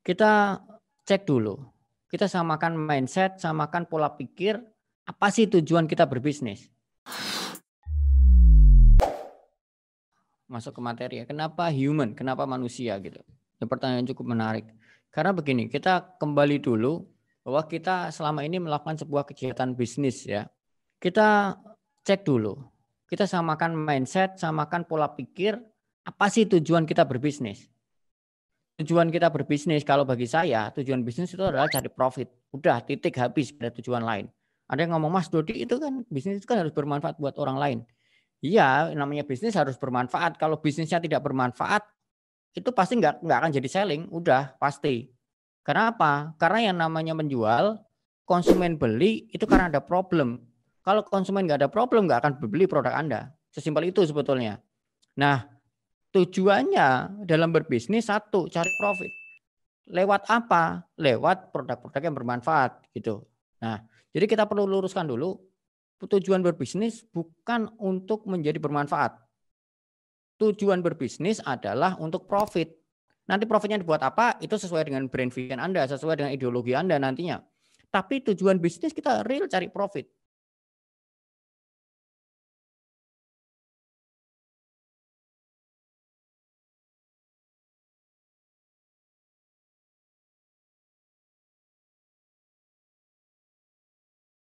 Kita cek dulu. Kita samakan mindset, samakan pola pikir, apa sih tujuan kita berbisnis? Masuk ke materi ya. Kenapa human? Kenapa manusia gitu? Ini pertanyaan cukup menarik. Karena begini, kita kembali dulu bahwa kita selama ini melakukan sebuah kegiatan bisnis ya. Kita cek dulu. Kita samakan mindset, samakan pola pikir, apa sih tujuan kita berbisnis? tujuan kita berbisnis kalau bagi saya tujuan bisnis itu adalah cari profit. Udah titik habis pada tujuan lain. Ada yang ngomong Mas Dodi itu kan bisnis itu kan harus bermanfaat buat orang lain. Iya, namanya bisnis harus bermanfaat. Kalau bisnisnya tidak bermanfaat, itu pasti nggak nggak akan jadi selling. Udah pasti. Karena apa? Karena yang namanya menjual, konsumen beli itu karena ada problem. Kalau konsumen nggak ada problem, nggak akan beli produk Anda. Sesimpel itu sebetulnya. Nah, Tujuannya dalam berbisnis satu, cari profit. Lewat apa? Lewat produk-produk yang bermanfaat gitu. Nah, jadi kita perlu luruskan dulu tujuan berbisnis bukan untuk menjadi bermanfaat. Tujuan berbisnis adalah untuk profit. Nanti profitnya dibuat apa itu sesuai dengan brand vision Anda, sesuai dengan ideologi Anda nantinya. Tapi tujuan bisnis kita real cari profit.